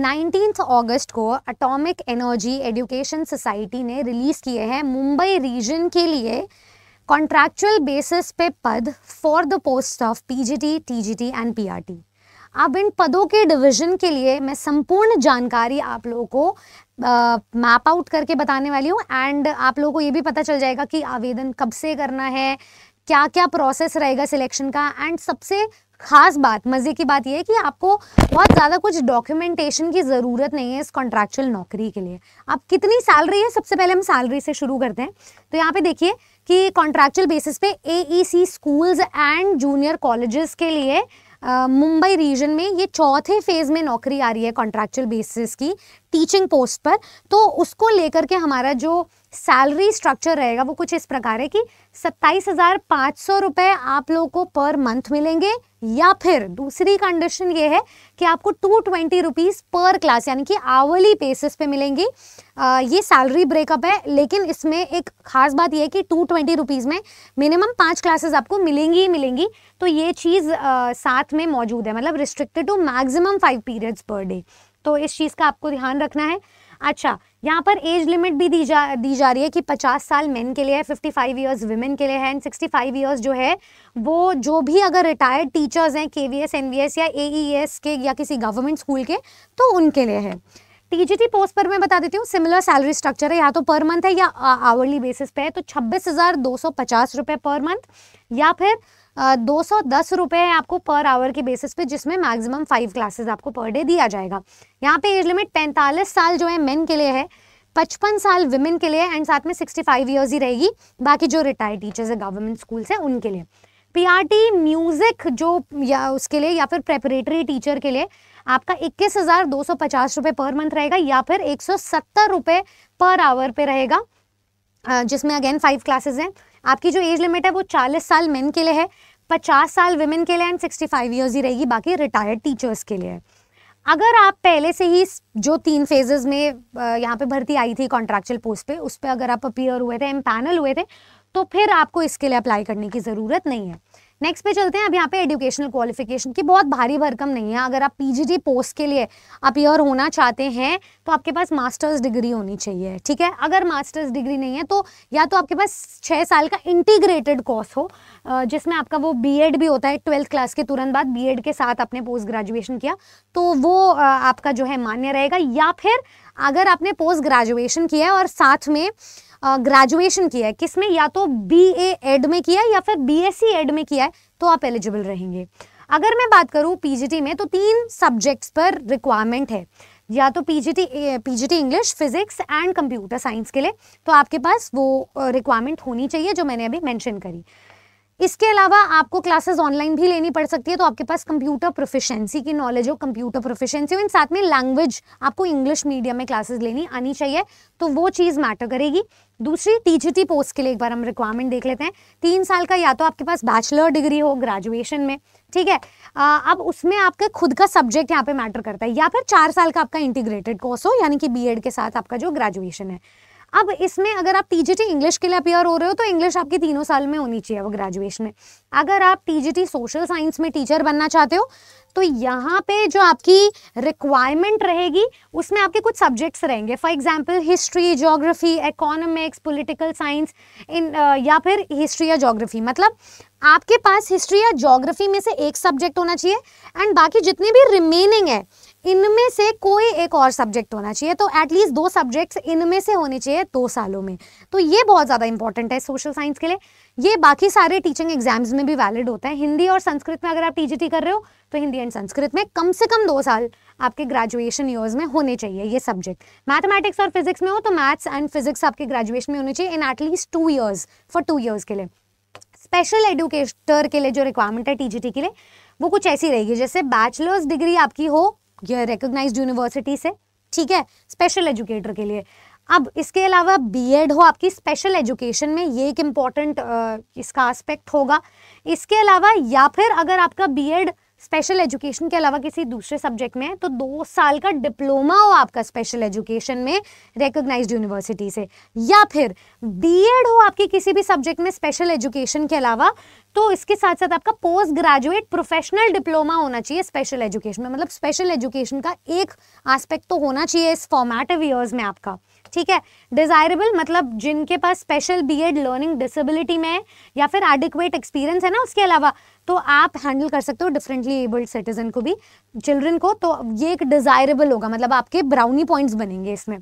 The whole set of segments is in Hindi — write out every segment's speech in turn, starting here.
नाइनटीन अगस्त को अटोमिक एनर्जी एजुकेशन सोसाइटी ने रिलीज़ किए हैं मुंबई रीजन के लिए कॉन्ट्रैक्चुअल बेसिस पे पद for the post of PGT, TGT and PRT. अब इन पदों के डिवीज़न के लिए मैं संपूर्ण जानकारी आप लोगों को मैप uh, आउट करके बताने वाली हूँ एंड आप लोगों को ये भी पता चल जाएगा कि आवेदन कब से करना है क्या क्या प्रोसेस रहेगा सिलेक्शन का एंड सबसे खास बात मज़े की बात यह है कि आपको बहुत ज़्यादा कुछ डॉक्यूमेंटेशन की ज़रूरत नहीं है इस कॉन्ट्रेक्चुअल नौकरी के लिए आप कितनी सैलरी है सबसे पहले हम सैलरी से शुरू करते हैं तो यहाँ पे देखिए कि कॉन्ट्रेक्चुअल बेसिस पे C schools and junior colleges के लिए मुंबई रीजन में ये चौथे फेज़ में नौकरी आ रही है कॉन्ट्रेक्चुअल बेसिस की टीचिंग पोस्ट पर तो उसको लेकर के हमारा जो सैलरी स्ट्रक्चर रहेगा वो कुछ इस प्रकार है कि सत्ताईस हज़ार पाँच सौ रुपये आप लोगों को पर मंथ मिलेंगे या फिर दूसरी कंडीशन ये है कि आपको टू ट्वेंटी रुपीज़ पर क्लास यानी कि आवली बेसिस पे मिलेंगी आ, ये सैलरी ब्रेकअप है लेकिन इसमें एक ख़ास बात यह है कि टू ट्वेंटी रुपीज़ में मिनिमम पाँच क्लासेस आपको मिलेंगी ही मिलेंगी तो ये चीज़ आ, साथ में मौजूद है मतलब restricted to maximum five periods per day तो इस चीज़ का आपको ध्यान रखना है अच्छा यहाँ पर एज लिमिट भी दी जा दी जा रही है कि 50 साल मेन के लिए है 55 फाइव ईयर्स वुमेन के लिए है एंड 65 फाइव ईयर्स जो है वो जो भी अगर रिटायर्ड टीचर्स हैं K V S N V S या ए एस e के या किसी गवर्नमेंट स्कूल के तो उनके लिए है टीजीटी पोस्ट पर मैं बता देती हूँ सिमिलर सैलरी स्ट्रक्चर है या तो पर मंथ है या आवर्ली बेसिस पे है तो छब्बीस हज़ार दो सौ पचास रुपये पर मंथ या फिर दो सौ दस रुपये है आपको पर आवर के बेसिस पे जिसमें मैक्सिमम फाइव क्लासेस आपको पर डे दिया जाएगा यहाँ पे एज लिमिट पैंतालीस साल जो है मेन के लिए है पचपन साल वुमेन के लिए एंड साथ में सिक्सटी फाइव ईयर्स ही रहेगी बाकी जो रिटायर्ड टीचर्स है गवर्नमेंट स्कूल्स है उनके लिए पीआरटी म्यूज़िक जो या उसके लिए या फिर प्रेपरेटरी टीचर के लिए आपका इक्कीस हज़ार दो सौ पचास रुपये पर मंथ रहेगा या फिर एक सौ सत्तर रुपये पर आवर पे रहेगा जिसमें अगेन फाइव क्लासेस हैं आपकी जो एज लिमिट है वो चालीस साल मेन के लिए है पचास साल वेमेन के लिए एंड सिक्सटी फाइव ईयर्स ही रहेगी बाकी रिटायर्ड टीचर्स के लिए अगर आप पहले से ही जो तीन फेजेस में यहाँ पे भर्ती आई थी कॉन्ट्रैक्चुअल पोस्ट पे उस पर अगर आप अपीयर हुए थे एम पैनल हुए थे तो फिर आपको इसके लिए अप्लाई करने की ज़रूरत नहीं है नेक्स्ट पे चलते हैं अब यहाँ पे एजुकेशनल क्वालिफिकेशन की बहुत भारी भरकम नहीं है अगर आप पीजीटी पोस्ट के लिए अपीयर होना चाहते हैं तो आपके पास मास्टर्स डिग्री होनी चाहिए ठीक है अगर मास्टर्स डिग्री नहीं है तो या तो आपके पास छः साल का इंटीग्रेटेड कोर्स हो जिसमें आपका वो बीएड भी होता है ट्वेल्थ क्लास के तुरंत बाद बी के साथ आपने पोस्ट ग्रेजुएशन किया तो वो आपका जो है मान्य रहेगा या फिर अगर आपने पोस्ट ग्रेजुएशन किया है और साथ में ग्रेजुएशन किया है किस में या तो बी एड में किया है या फिर बी एड में किया है तो आप एलिजिबल रहेंगे अगर मैं बात करूँ पीजीटी में तो तीन सब्जेक्ट्स पर रिक्वायरमेंट है या तो PGT PGT English physics and computer science के लिए तो आपके पास वो रिक्वायरमेंट होनी चाहिए जो मैंने अभी मैंशन करी इसके अलावा आपको क्लासेस ऑनलाइन भी लेनी पड़ सकती है तो आपके पास कंप्यूटर प्रोफिशिएंसी की नॉलेज हो कंप्यूटर प्रोफिशिएंसी हो इन साथ में लैंग्वेज आपको इंग्लिश मीडियम में क्लासेस लेनी आनी चाहिए तो वो चीज़ मैटर करेगी दूसरी टीचर पोस्ट के लिए एक बार हम रिक्वायरमेंट देख लेते हैं तीन साल का या तो आपके पास बैचलर डिग्री हो ग्रेजुएशन में ठीक है अब उसमें आपका खुद का सब्जेक्ट यहाँ पे मैटर करता है या फिर चार साल का आपका इंटीग्रेटेड कोर्स हो यानी कि बीएड के साथ आपका जो ग्रेजुएशन है अब इसमें अगर आप टीजीटी इंग्लिश के लिए अपेयर हो रहे हो तो इंग्लिश आपकी तीनों साल में होनी चाहिए वो ग्रेजुएशन में अगर आप टीजीटी सोशल साइंस में टीचर बनना चाहते हो तो यहाँ पे जो आपकी रिक्वायरमेंट रहेगी उसमें आपके कुछ सब्जेक्ट्स रहेंगे for example history geography economics political science इन या फिर हिस्ट्री या जोग्राफी मतलब आपके पास हिस्ट्री या जोग्राफी में से एक सब्जेक्ट होना चाहिए एंड बाकी जितने भी रिमेनिंग है इनमें से कोई एक और सब्जेक्ट होना चाहिए तो एटलीस्ट दो सब्जेक्ट्स इनमें से होने चाहिए दो सालों में तो ये बहुत ज़्यादा इंपॉर्टेंट है सोशल साइंस के लिए ये बाकी सारे टीचिंग एग्जाम्स में भी वैलिड होता है हिंदी और संस्कृत में अगर आप टी कर रहे हो तो हिंदी एंड संस्कृत में कम से कम दो साल आपके ग्रेजुएशन ईयर्स में होने चाहिए ये सब्जेक्ट मैथमेटिक्स और फिजिक्स में हो तो मैथ्स एंड फिजिक्स आपके ग्रेजुएशन में होने चाहिए in at least two years for two years के लिए स्पेशल एडुकेटर के लिए जो रिक्वायरमेंट है टीजीटी के लिए वो कुछ ऐसी रहेगी जैसे बैचलर्स डिग्री आपकी हो रिकोगनाइज यूनिवर्सिटी से ठीक है स्पेशल एजुकेटर के लिए अब इसके अलावा बीएड हो आपकी स्पेशल एजुकेशन में ये एक इम्पॉर्टेंट इसका एस्पेक्ट होगा इसके अलावा या फिर अगर आपका बीएड स्पेशल एजुकेशन के अलावा किसी दूसरे सब्जेक्ट में है तो दो साल का डिप्लोमा हो आपका स्पेशल एजुकेशन में रिकोगनाइज यूनिवर्सिटी से या फिर बीएड हो आपकी किसी भी सब्जेक्ट में स्पेशल एजुकेशन के अलावा तो इसके साथ साथ आपका पोस्ट ग्रेजुएट प्रोफेशनल डिप्लोमा होना चाहिए स्पेशल एजुकेशन में मतलब स्पेशल एजुकेशन का एक आस्पेक्ट तो होना चाहिए इस फॉर्मेटिव ईयर्स में आपका ठीक है डिजायरेबल मतलब जिनके पास स्पेशल बीएड लर्निंग डिसेबिलिटी में है या फिर एडिक्वेट एक्सपीरियंस है ना उसके अलावा तो आप हैंडल कर सकते हो डिफरेंटली एबल्ड सिटीजन को भी चिल्ड्रन को तो ये एक डिजायरेबल होगा मतलब आपके ब्राउनी पॉइंट्स बनेंगे इसमें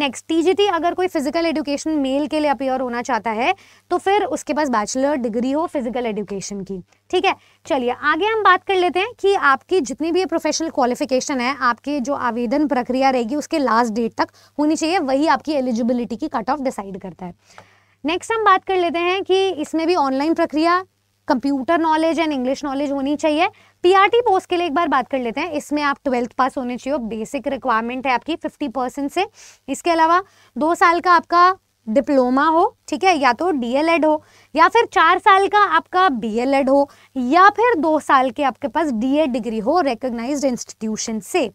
नेक्स्ट टीजीटी अगर कोई फिजिकल एजुकेशन मेल के लिए अपियर होना चाहता है तो फिर उसके पास बैचलर डिग्री हो फिजिकल एजुकेशन की ठीक है चलिए आगे हम बात कर लेते हैं कि आपकी जितनी भी प्रोफेशनल क्वालिफिकेशन है आपकी जो आवेदन प्रक्रिया रहेगी उसके लास्ट डेट तक होनी चाहिए वही आपकी एलिजिबिलिटी की कट ऑफ डिसाइड करता है नेक्स्ट हम बात कर लेते हैं कि इसमें भी ऑनलाइन प्रक्रिया computer knowledge and English knowledge होनी चाहिए पीआरटी पोस्ट के लिए एक बार बात कर लेते हैं इसमें आप ट्वेल्थ पास होने चाहिए बेसिक रिक्वायरमेंट है आपकी फिफ्टी परसेंट से इसके अलावा दो साल का आपका डिप्लोमा हो ठीक है या तो डीएलएड हो या फिर चार साल का आपका बीएलएड हो या फिर दो साल के आपके पास डीएड डिग्री हो रिकोगनाइज इंस्टीट्यूशन से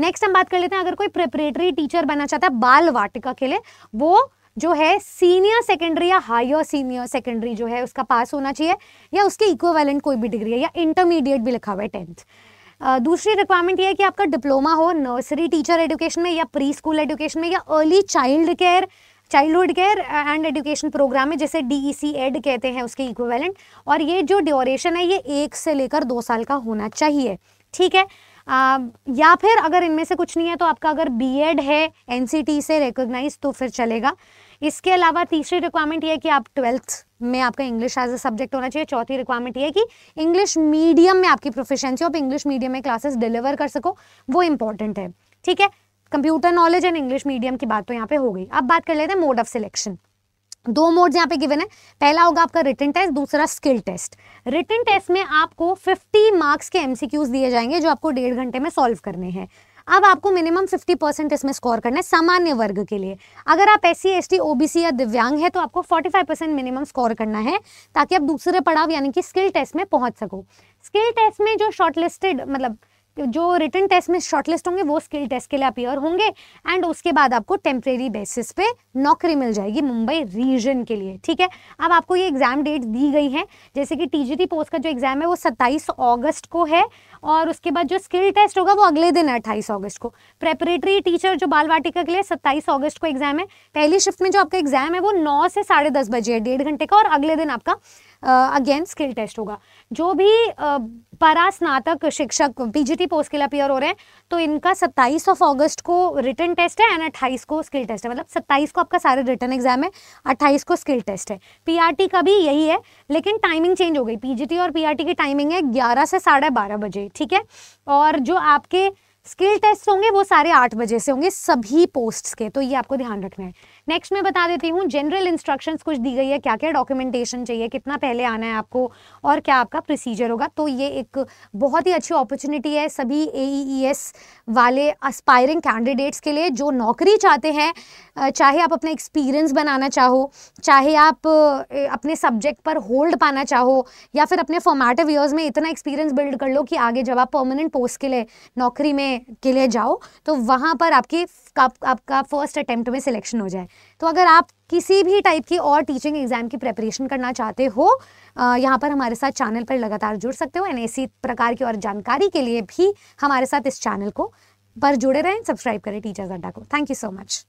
नेक्स्ट हम बात कर लेते हैं अगर कोई प्रिपरेटरी टीचर बनना चाहता है बाल वाटिका के लिए वो जो है सीनियर सेकेंडरी या हायर सीनियर सेकेंडरी जो है उसका पास होना चाहिए या उसके इक्ववेलेंट कोई भी डिग्री है या इंटरमीडिएट भी लिखा हुआ है टेंथ दूसरी रिक्वायरमेंट ये है कि आपका डिप्लोमा हो नर्सरी टीचर एजुकेशन में या प्री स्कूल एजुकेशन में या early child care childhood care and education programme है ई सी एड कहते हैं उसके इक्विवेलेंट और ये जो ड्योरेशन है ये एक से लेकर दो साल का होना चाहिए ठीक है आ, या फिर अगर इनमें से कुछ नहीं है तो आपका अगर बीएड है एनसीटी से रिकोगनाइज तो फिर चलेगा इसके अलावा तीसरी रिक्वायरमेंट ये कि आप ट्वेल्थ में आपका इंग्लिश एज ए सब्जेक्ट होना चाहिए चौथी रिक्वायरमेंट ये कि इंग्लिश मीडियम में आपकी प्रोफिशेंसी आप इंग्लिश मीडियम में क्लासेस डिलीवर कर सको वो इंपॉर्टेंट है ठीक है computer knowledge and English medium की बात तो यहाँ पे हो गई अब बात कर लेते हैं मोड ऑफ सिलेक्शन दो मोड्स यहाँ पे गिवन है पहला होगा आपका रिटर्न टेस्ट दूसरा स्किल टेस्ट रिटर्न टेस्ट में आपको 50 मार्क्स के एमसीक्यूज दिए जाएंगे जो आपको डेढ़ घंटे में सॉल्व करने हैं अब आपको मिनिमम 50 परसेंट इसमें स्कोर करना है सामान्य वर्ग के लिए अगर आप S C S T OBC या दिव्यांग है तो आपको 45 परसेंट मिनिमम स्कोर करना है ताकि आप दूसरे पड़ाव यानी कि स्किल टेस्ट में पहुंच सको स्किल टेस्ट में जो शॉर्टलिस्टेड मतलब जो रिटर्न टेस्ट में शॉर्टलिस्ट होंगे वो स्किल टेस्ट के लिए अपियर होंगे एंड उसके बाद आपको टेम्प्रेरी बेसिस पे नौकरी मिल जाएगी मुंबई रीजन के लिए ठीक है अब आपको ये एग्ज़ाम डेट दी गई है जैसे कि टीजीटी पोस्ट का जो एग्ज़ाम है वो 27 अगस्त को है और उसके बाद जो स्किल टेस्ट होगा वो अगले दिन अट्ठाईस अगस्त को प्रेपरेटरी टीचर जो बाल वाटिका के लिए सत्ताईस ऑगस्ट को एग्ज़ाम है पहली शिफ्ट में जो आपका एग्ज़ाम है वो नौ से साढ़े बजे है डेढ़ घंटे का और अगले दिन आपका अगेन स्किल टेस्ट होगा जो भी परास्नातक शिक्षक पीजीटी पोस्ट के लिए अपियर हो रहे हैं तो इनका 27 ऑफ अगस्त को रिटर्न टेस्ट है एंड 28 को स्किल टेस्ट है मतलब 27 को आपका सारे रिटर्न एग्जाम है 28 को स्किल टेस्ट है पीआरटी का भी यही है लेकिन टाइमिंग चेंज हो गई पीजीटी और पीआरटी की टाइमिंग है ग्यारह से साढ़े बजे ठीक है और जो आपके स्किल टेस्ट होंगे वो सारे आठ बजे से होंगे सभी पोस्ट्स के तो ये आपको ध्यान रखना है नेक्स्ट मैं बता देती हूँ जनरल इंस्ट्रक्शंस कुछ दी गई है क्या क्या डॉक्यूमेंटेशन चाहिए कितना पहले आना है आपको और क्या आपका प्रोसीजर होगा तो ये एक बहुत ही अच्छी अपॉर्चुनिटी है सभी ए e e वाले अस्पायरिंग कैंडिडेट्स के लिए जो नौकरी चाहते हैं चाहे आप अपना एक्सपीरियंस बनाना चाहो चाहे आप अपने सब्जेक्ट पर होल्ड पाना चाहो या फिर अपने फॉर्मेटिव ईयर्स में इतना एक्सपीरियंस बिल्ड कर लो कि आगे जब आप परमानेंट पोस्ट के लिए नौकरी में के लिए जाओ तो वहाँ पर आपकी आप, आपका फर्स्ट अटैम्प्ट में सिलेक्शन हो जाए तो अगर आप किसी भी टाइप की और टीचिंग एग्ज़ाम की प्रेपरेशन करना चाहते हो यहाँ पर हमारे साथ चैनल पर लगातार जुड़ सकते हो एंड इसी प्रकार की और जानकारी के लिए भी हमारे साथ इस चैनल को पर जुड़े रहें सब्सक्राइब करें टीचर्स अड्डा को थैंक यू सो मच